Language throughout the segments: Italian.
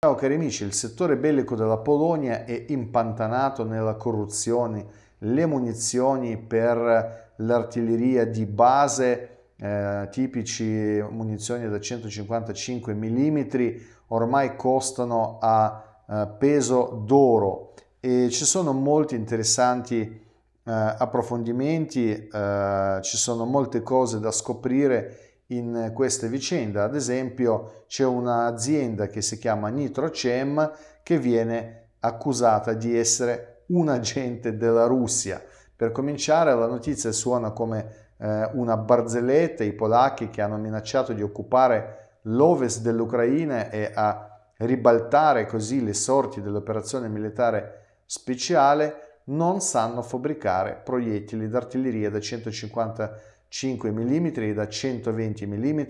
Ciao cari amici, il settore bellico della Polonia è impantanato nella corruzione, le munizioni per l'artiglieria di base, eh, tipici munizioni da 155 mm, ormai costano a eh, peso d'oro e ci sono molti interessanti eh, approfondimenti, eh, ci sono molte cose da scoprire in queste vicende. Ad esempio c'è un'azienda che si chiama Nitrocem che viene accusata di essere un agente della Russia. Per cominciare la notizia suona come eh, una barzelletta, i polacchi che hanno minacciato di occupare l'ovest dell'Ucraina e a ribaltare così le sorti dell'operazione militare speciale non sanno fabbricare proiettili d'artiglieria da 150 km 5 mm e da 120 mm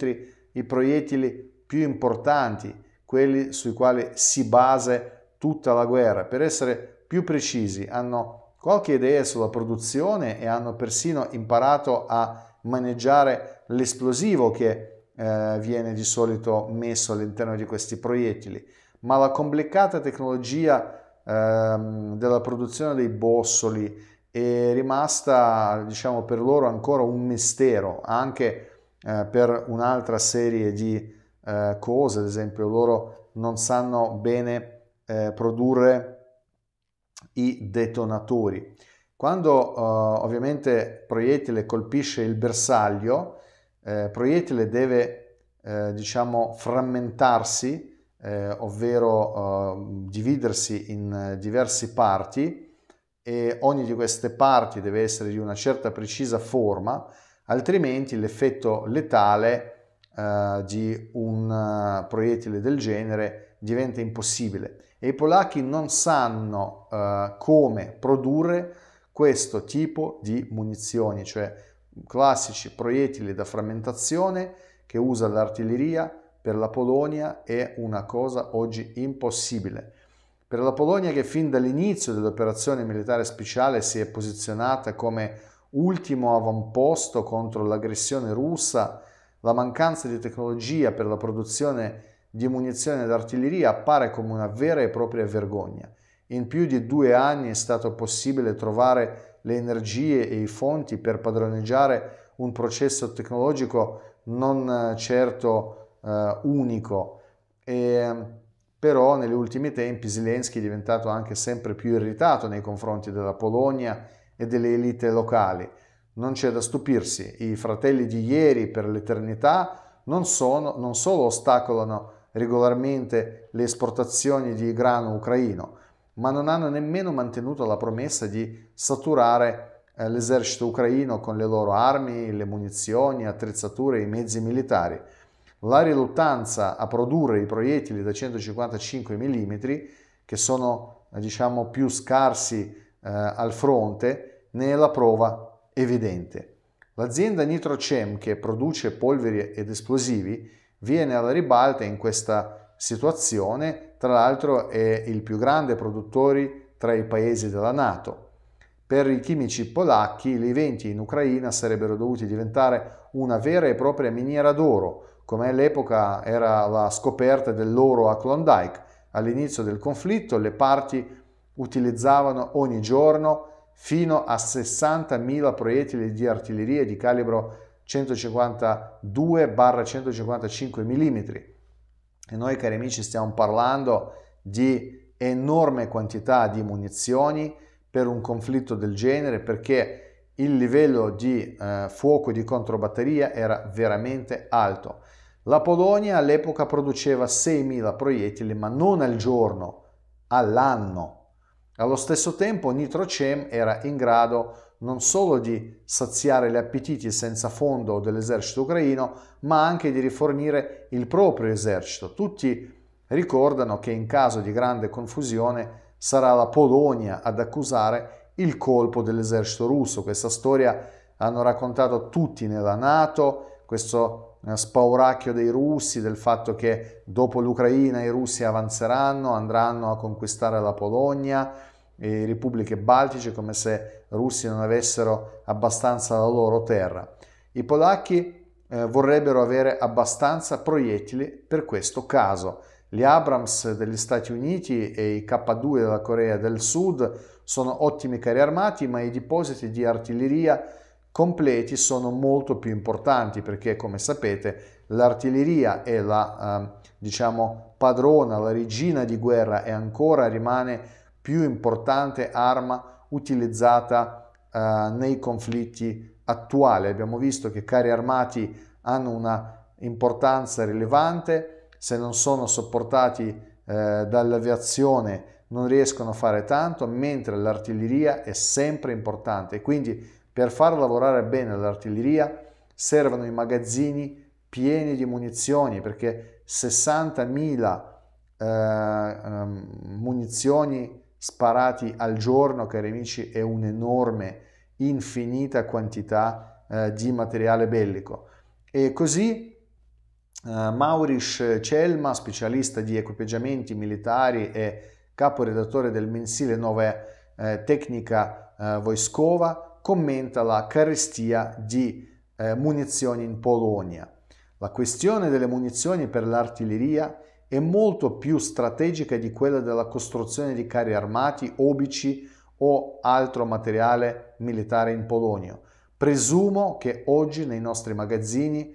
i proiettili più importanti, quelli sui quali si base tutta la guerra. Per essere più precisi, hanno qualche idea sulla produzione e hanno persino imparato a maneggiare l'esplosivo che eh, viene di solito messo all'interno di questi proiettili. Ma la complicata tecnologia ehm, della produzione dei bossoli, è rimasta diciamo per loro ancora un mistero anche eh, per un'altra serie di eh, cose ad esempio loro non sanno bene eh, produrre i detonatori quando eh, ovviamente proiettile colpisce il bersaglio eh, proiettile deve eh, diciamo frammentarsi ovvero dividersi in diverse parti e ogni di queste parti deve essere di una certa precisa forma, altrimenti l'effetto letale eh, di un eh, proiettile del genere diventa impossibile. E i polacchi non sanno eh, come produrre questo tipo di munizioni, cioè classici proiettili da frammentazione che usa l'artiglieria per la Polonia è una cosa oggi impossibile per la Polonia che fin dall'inizio dell'operazione militare speciale si è posizionata come ultimo avamposto contro l'aggressione russa, la mancanza di tecnologia per la produzione di munizioni d'artiglieria appare come una vera e propria vergogna. In più di due anni è stato possibile trovare le energie e i fonti per padroneggiare un processo tecnologico non eh, certo eh, unico. E, però negli ultimi tempi Zelensky è diventato anche sempre più irritato nei confronti della Polonia e delle elite locali. Non c'è da stupirsi, i fratelli di ieri per l'eternità non, sono, non solo ostacolano regolarmente le esportazioni di grano ucraino, ma non hanno nemmeno mantenuto la promessa di saturare eh, l'esercito ucraino con le loro armi, le munizioni, attrezzature e i mezzi militari la riluttanza a produrre i proiettili da 155 mm, che sono eh, diciamo, più scarsi eh, al fronte, ne è la prova evidente. L'azienda Nitrocem, che produce polveri ed esplosivi, viene alla ribalta in questa situazione, tra l'altro è il più grande produttore tra i paesi della Nato. Per i chimici polacchi, gli eventi in Ucraina sarebbero dovuti diventare una vera e propria miniera d'oro, come all'epoca era la scoperta dell'oro a Klondike. All'inizio del conflitto le parti utilizzavano ogni giorno fino a 60.000 proiettili di artiglieria di calibro 152-155 mm. E noi cari amici stiamo parlando di enorme quantità di munizioni per un conflitto del genere perché il livello di eh, fuoco di controbatteria era veramente alto. La Polonia all'epoca produceva 6.000 proiettili, ma non al giorno, all'anno. Allo stesso tempo Nitrocem era in grado non solo di saziare gli appetiti senza fondo dell'esercito ucraino, ma anche di rifornire il proprio esercito. Tutti ricordano che in caso di grande confusione sarà la Polonia ad accusare il colpo dell'esercito russo. Questa storia hanno raccontato tutti nella Nato, questo eh, spauracchio dei russi, del fatto che dopo l'Ucraina i russi avanzeranno, andranno a conquistare la Polonia, e repubbliche baltiche, come se i russi non avessero abbastanza la loro terra. I polacchi eh, vorrebbero avere abbastanza proiettili per questo caso. Gli Abrams degli Stati Uniti e i K2 della Corea del Sud sono ottimi carri armati, ma i depositi di artiglieria completi sono molto più importanti perché come sapete l'artiglieria è la eh, diciamo padrona, la regina di guerra e ancora rimane più importante arma utilizzata eh, nei conflitti attuali. Abbiamo visto che carri armati hanno una importanza rilevante, se non sono sopportati eh, dall'aviazione non riescono a fare tanto, mentre l'artiglieria è sempre importante. Quindi per far lavorare bene l'artiglieria servono i magazzini pieni di munizioni perché 60.000 eh, ehm, munizioni sparati al giorno, cari amici, è un'enorme, infinita quantità eh, di materiale bellico. E così eh, Maurish Celma, specialista di equipaggiamenti militari e caporedattore del mensile Nove eh, Tecnica eh, Voiskova, commenta la carestia di eh, munizioni in Polonia. La questione delle munizioni per l'artiglieria è molto più strategica di quella della costruzione di carri armati, obici o altro materiale militare in Polonia. Presumo che oggi nei nostri magazzini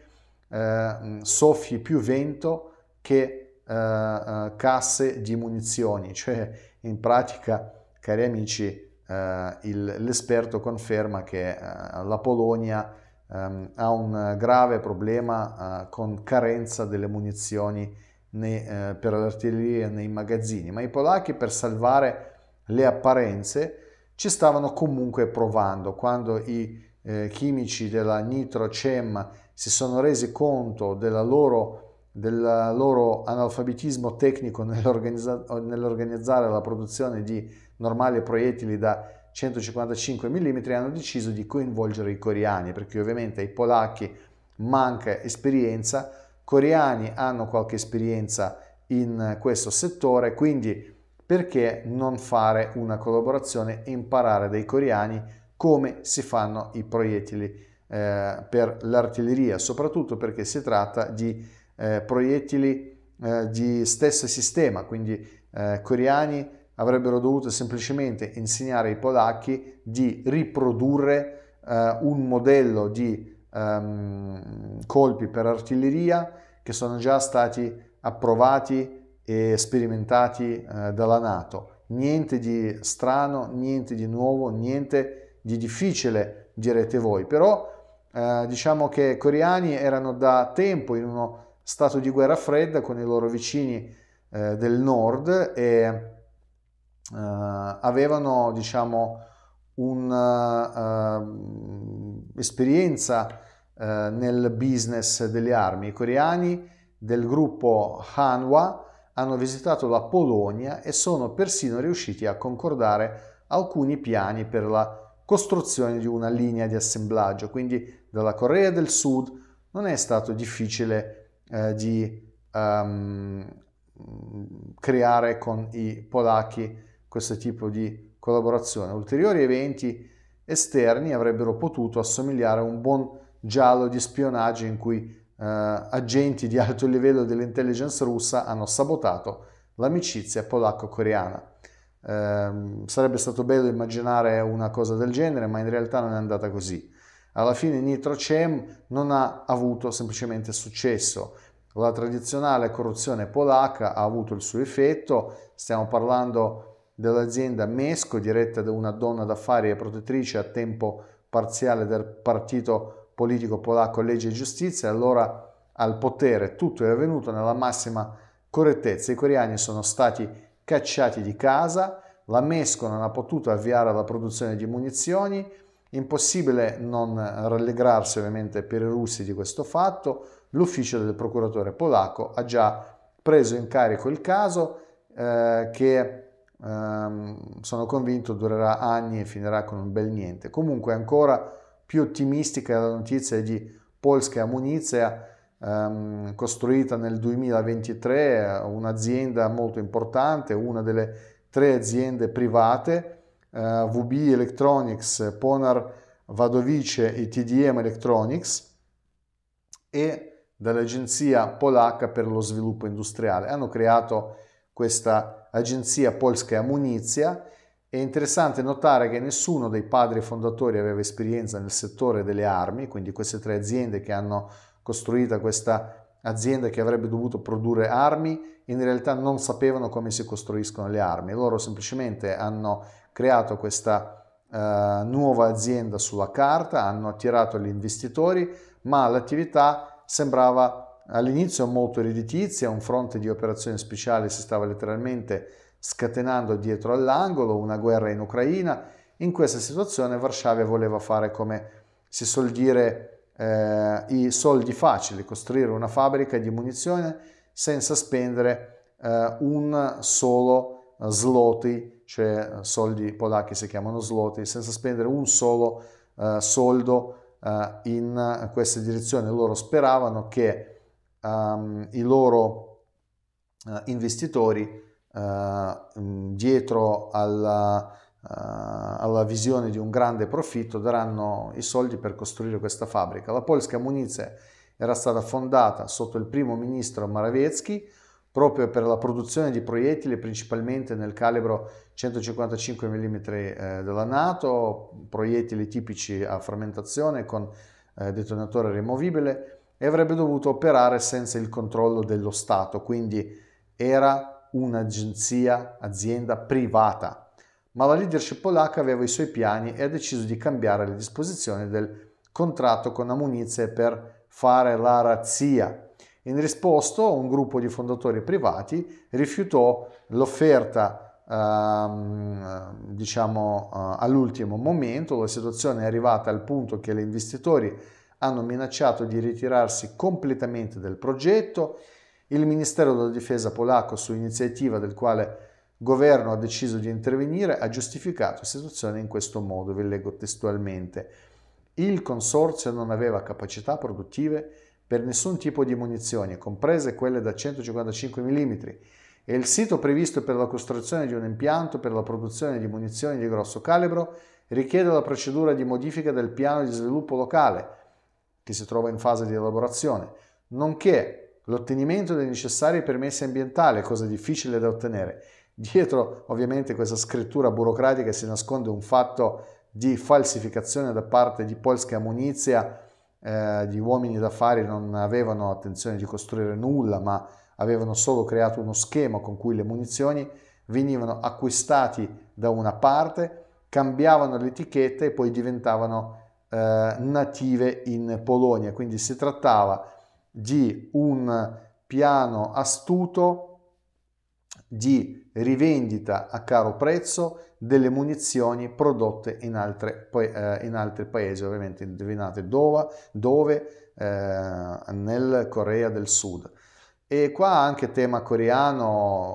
eh, soffi più vento che eh, eh casse di munizioni, cioè in pratica, cari amici, eh, il, l'esperto conferma che eh, la Polonia ehm, ha un grave problema eh, con carenza delle munizioni nei, per l'artiglieria nei magazzini, ma i polacchi per salvare le apparenze ci stavano comunque provando quando i eh, chimici della Nitro-Cem si sono resi conto della loro del loro analfabetismo tecnico nell'organizza- nell'organizzare la produzione di normali proiettili da 155 mm hanno deciso di coinvolgere i coreani perché ovviamente ai polacchi manca esperienza, coreani hanno qualche esperienza in questo settore, quindi perché non fare una collaborazione e imparare dai coreani come si fanno i proiettili eh, per l'artiglieria, soprattutto perché si tratta di eh, proiettili eh, di stesso sistema, quindi eh, coreani avrebbero dovuto semplicemente insegnare ai polacchi di riprodurre eh, un modello di ehm, colpi per artiglieria che sono già stati approvati e sperimentati eh, dalla Nato. Niente di strano, niente di nuovo, niente di difficile direte voi, però eh, diciamo che i coreani erano da tempo in uno stato di guerra fredda con i loro vicini eh, del nord e eh, avevano diciamo un'esperienza eh, uh, eh, uh, nel business delle armi. I coreani del gruppo Hanwa hanno visitato la Polonia e sono persino riusciti a concordare alcuni piani per la costruzione di una linea di assemblaggio, quindi dalla Corea del Sud non è stato difficile eh, di um, creare con i polacchi questo tipo di collaborazione. Ulteriori eventi esterni avrebbero potuto assomigliare a un buon giallo di spionaggio in cui eh, agenti di alto livello dell'intelligence russa hanno sabotato l'amicizia polacco-coreana. Eh, sarebbe stato bello immaginare una cosa del genere, ma in realtà non è andata così. Alla fine Nitrocem non ha avuto semplicemente successo la tradizionale corruzione polacca ha avuto il suo effetto, stiamo parlando dell'azienda Mesco, diretta da una donna d'affari e protettrice a tempo parziale del partito politico polacco Legge e Giustizia, allora al potere tutto è avvenuto nella massima correttezza, i coreani sono stati cacciati di casa, la Mesco non ha potuto avviare la produzione di munizioni, Impossibile non rallegrarsi ovviamente per i russi di questo fatto, l'ufficio del procuratore polacco ha già preso in carico il caso eh, che ehm, sono convinto durerà anni e finirà con un bel niente. Comunque ancora più ottimistica è la notizia di Polska Munizia, ehm, costruita nel 2023, eh, un'azienda molto importante, una delle tre aziende private eh, VB Electronics, Ponar Vadovice e TDM Electronics e dall'agenzia polacca per lo sviluppo industriale. Hanno creato questa agenzia polska Amunizia. È interessante notare che nessuno dei padri fondatori aveva esperienza nel settore delle armi, quindi queste tre aziende che hanno costruito questa azienda che avrebbe dovuto produrre armi, in realtà non sapevano come si costruiscono le armi, loro semplicemente hanno creato questa eh, nuova azienda sulla carta, hanno attirato gli investitori, ma l'attività sembrava all'inizio molto redditizia, un fronte di operazioni speciali si stava letteralmente scatenando dietro all'angolo, una guerra in Ucraina. In questa situazione Varsavia voleva fare come si suol dire eh, i soldi facili, costruire una fabbrica di munizioni senza spendere eh, un solo zloty, cioè eh, soldi polacchi si chiamano zloty, senza spendere un solo uh, soldo uh, in questa direzione. Loro speravano che um, i loro uh, investitori dietro alla, alla visione di un grande profitto daranno i soldi per costruire questa fabbrica. La polska Munize era stata fondata sotto il primo ministro Morawiecki proprio per la produzione di proiettili principalmente nel calibro 155 mm eh, della Nato, proiettili tipici a frammentazione con eh, detonatore rimovibile e avrebbe dovuto operare senza il controllo dello Stato, quindi era un'agenzia, azienda privata. Ma la leadership polacca aveva i suoi piani e ha deciso di cambiare le disposizioni del contratto con Amunizie per fare la razzia in risposta un gruppo di fondatori privati rifiutò l'offerta ehm, diciamo eh, all'ultimo momento, la situazione è arrivata al punto che gli investitori hanno minacciato di ritirarsi completamente dal progetto, il Ministero della Difesa polacco su iniziativa del quale governo ha deciso di intervenire ha giustificato la situazione in questo modo, vi leggo testualmente. Il consorzio non aveva capacità produttive per nessun tipo di munizioni, comprese quelle da 155 mm, e il sito previsto per la costruzione di un impianto per la produzione di munizioni di grosso calibro richiede la procedura di modifica del piano di sviluppo locale, che si trova in fase di elaborazione, nonché l'ottenimento dei necessari permessi ambientali, cosa difficile da ottenere. Dietro ovviamente questa scrittura burocratica si nasconde un fatto di falsificazione da parte di Polska Munizia eh, gli uomini d'affari non avevano attenzione di costruire nulla, ma avevano solo creato uno schema con cui le munizioni venivano acquistati da una parte, cambiavano l'etichetta e poi diventavano eh, native in Polonia. Quindi si trattava di un piano astuto di rivendita a caro prezzo delle munizioni prodotte in, altre, eh, in altri paesi, ovviamente indovinate dove, dove eh, nel Corea del Sud. E qua anche tema coreano,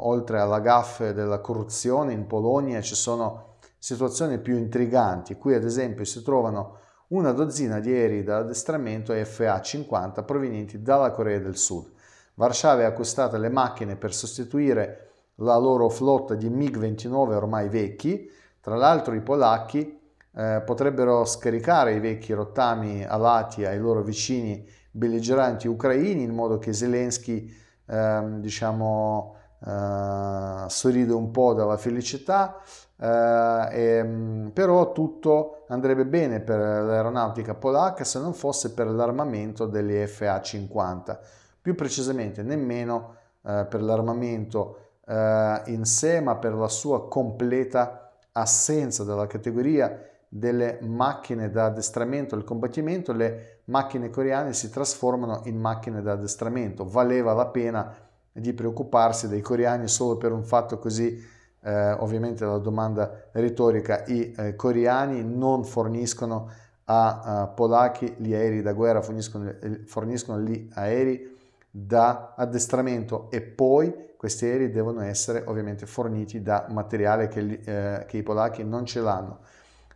oltre alla gaffe della corruzione in Polonia ci sono situazioni più intriganti. Qui ad esempio si trovano una dozzina di aerei da addestramento FA-50 provenienti dalla Corea del Sud. Varsavia ha acquistato le macchine per sostituire la loro flotta di MiG-29 ormai vecchi, tra l'altro i polacchi eh, potrebbero scaricare i vecchi rottami alati ai loro vicini belligeranti ucraini in modo che Zelensky ehm, diciamo, eh, sorride un po' dalla felicità, eh, e, mm, però tutto andrebbe bene per l'aeronautica polacca se non fosse per l'armamento degli FA-50, più precisamente nemmeno eh, per l'armamento eh, in sé, ma per la sua completa assenza dalla categoria delle macchine da addestramento al combattimento, le macchine coreane si trasformano in macchine da addestramento. Valeva la pena di preoccuparsi dei coreani solo per un fatto così. Eh, ovviamente la domanda retorica, i eh, coreani non forniscono a, a polacchi gli aerei da guerra, forniscono, eh, forniscono gli aerei da addestramento e poi questi aerei devono essere ovviamente forniti da materiale che, eh, che i polacchi non ce l'hanno.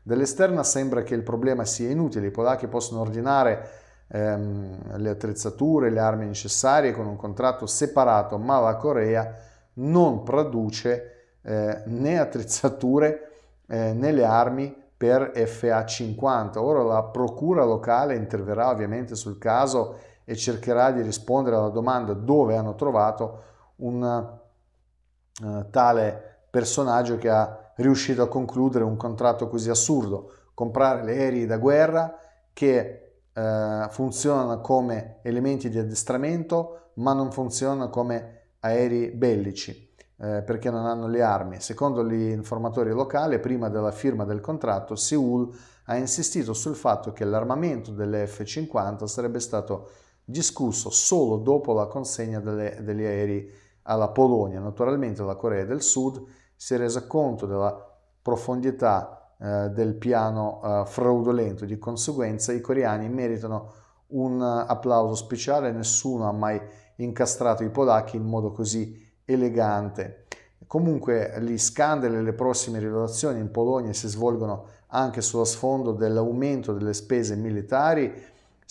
Dall'esterno sembra che il problema sia inutile, i polacchi possono ordinare ehm, le attrezzature, le armi necessarie con un contratto separato, ma la Corea non produce eh, né attrezzature eh, né le armi per FA50. Ora la procura locale interverrà ovviamente sul caso e cercherà di rispondere alla domanda dove hanno trovato un uh, tale personaggio che ha riuscito a concludere un contratto così assurdo, comprare le aerei da guerra che uh, funzionano come elementi di addestramento ma non funzionano come aerei bellici eh, perché non hanno le armi. Secondo gli informatori locali, prima della firma del contratto, Seoul ha insistito sul fatto che l'armamento delle F-50 sarebbe stato discusso solo dopo la consegna delle, degli aerei alla Polonia. Naturalmente la Corea del Sud si è resa conto della profondità eh, del piano eh, fraudolento, di conseguenza i coreani meritano un applauso speciale, nessuno ha mai incastrato i polacchi in modo così elegante. Comunque gli scandali e le prossime rivelazioni in Polonia si svolgono anche sullo sfondo dell'aumento delle spese militari,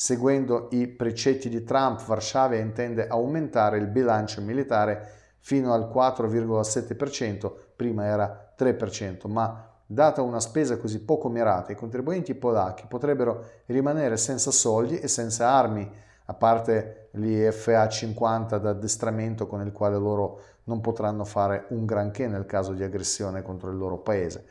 Seguendo i precetti di Trump, Varsavia intende aumentare il bilancio militare fino al 4,7%, prima era 3%, ma data una spesa così poco mirata, i contribuenti polacchi potrebbero rimanere senza soldi e senza armi, a parte gli FA-50 d'addestramento con il quale loro non potranno fare un granché nel caso di aggressione contro il loro paese.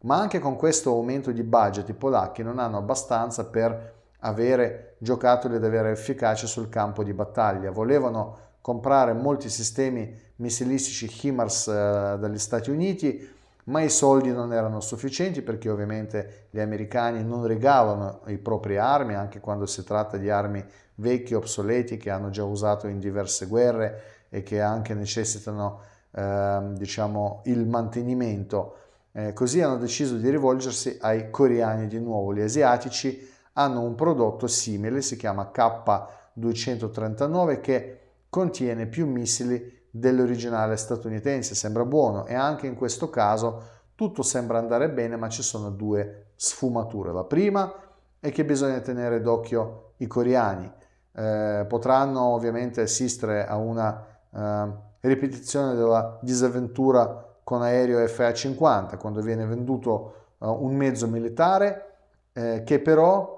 Ma anche con questo aumento di budget i polacchi non hanno abbastanza per avere giocattoli ad avere efficacia sul campo di battaglia. Volevano comprare molti sistemi missilistici HIMARS eh, dagli Stati Uniti, ma i soldi non erano sufficienti perché ovviamente gli americani non regalano i propri armi, anche quando si tratta di armi vecchie, obsolete, che hanno già usato in diverse guerre e che anche necessitano eh, diciamo, il mantenimento. Eh, così hanno deciso di rivolgersi ai coreani di nuovo, gli asiatici, hanno un prodotto simile, si chiama K239, che contiene più missili dell'originale statunitense, sembra buono e anche in questo caso tutto sembra andare bene, ma ci sono due sfumature. La prima è che bisogna tenere d'occhio i coreani, eh, potranno ovviamente assistere a una eh, ripetizione della disavventura con aereo FA-50, quando viene venduto eh, un mezzo militare eh, che però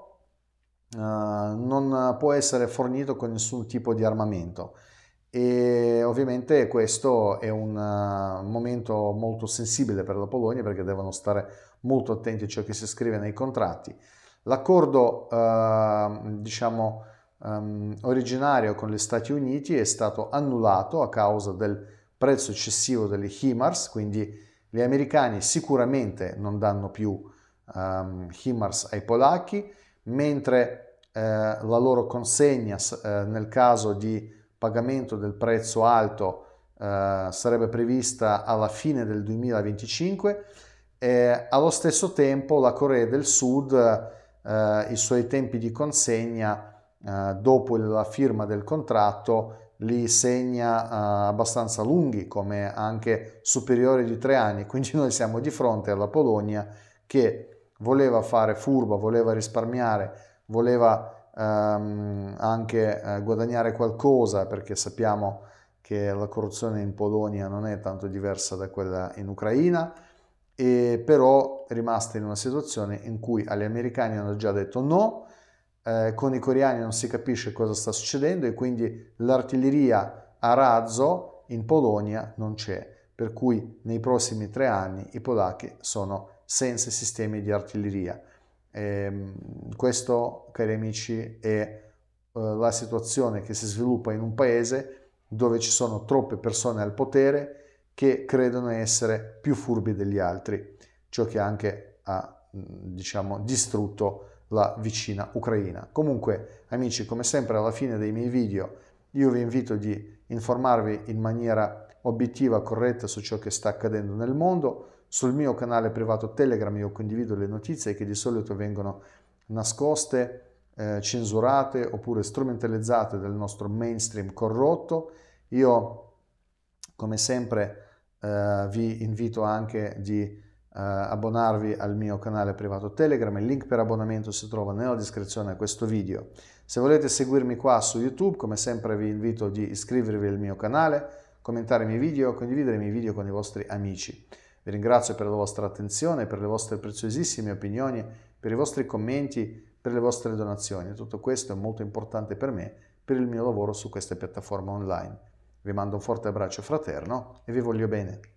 eh, non può essere fornito con nessun tipo di armamento e ovviamente questo è eh, un momento molto sensibile per la Polonia perché devono stare molto attenti a ciò che si scrive nei contratti. L'accordo ehm, diciamo ehm, originario con gli Stati Uniti è stato annullato a causa del prezzo eccessivo delle HIMARS, quindi gli americani sicuramente non danno più ehm, HIMARS ai polacchi mentre eh, la loro consegna eh, nel caso di pagamento del prezzo alto eh, sarebbe prevista alla fine del 2025. allo stesso tempo la Corea del Sud eh, i suoi tempi di consegna eh, dopo la firma del contratto li segna eh, abbastanza lunghi, come anche superiori di tre anni, quindi noi siamo di fronte alla Polonia che voleva fare furba, voleva risparmiare, voleva ehm, anche eh, guadagnare qualcosa perché sappiamo che la corruzione in Polonia non è tanto diversa da quella in Ucraina, e però è rimasta in una situazione in cui agli americani hanno già detto no, eh, con i coreani non si capisce cosa sta succedendo e quindi l'artiglieria a razzo in Polonia non c'è, per cui nei prossimi tre anni i polacchi sono senza sistemi di artiglieria. E ehm, questo, cari amici, è eh, la situazione che si sviluppa in un paese dove ci sono troppe persone al potere che credono essere più furbi degli altri, ciò che anche ha mm, diciamo, distrutto la vicina Ucraina. Comunque, amici, come sempre alla fine dei miei video io vi invito di informarvi in maniera obiettiva, corretta su ciò che sta accadendo nel mondo, sul mio canale privato Telegram io condivido le notizie che di solito vengono nascoste, eh, censurate oppure strumentalizzate dal nostro mainstream corrotto. Io, come sempre, eh, vi invito anche di eh, abbonarvi al mio canale privato Telegram, il link per abbonamento si trova nella descrizione a questo video. Se volete seguirmi qua su YouTube, come sempre vi invito di iscrivervi al mio canale, commentare i miei video, condividere i miei video con i vostri amici. Vi ringrazio per la vostra attenzione, per le vostre preziosissime opinioni, per i vostri commenti, per le vostre donazioni. Tutto questo è molto importante per me, per il mio lavoro su queste piattaforme online. Vi mando un forte abbraccio fraterno e vi voglio bene.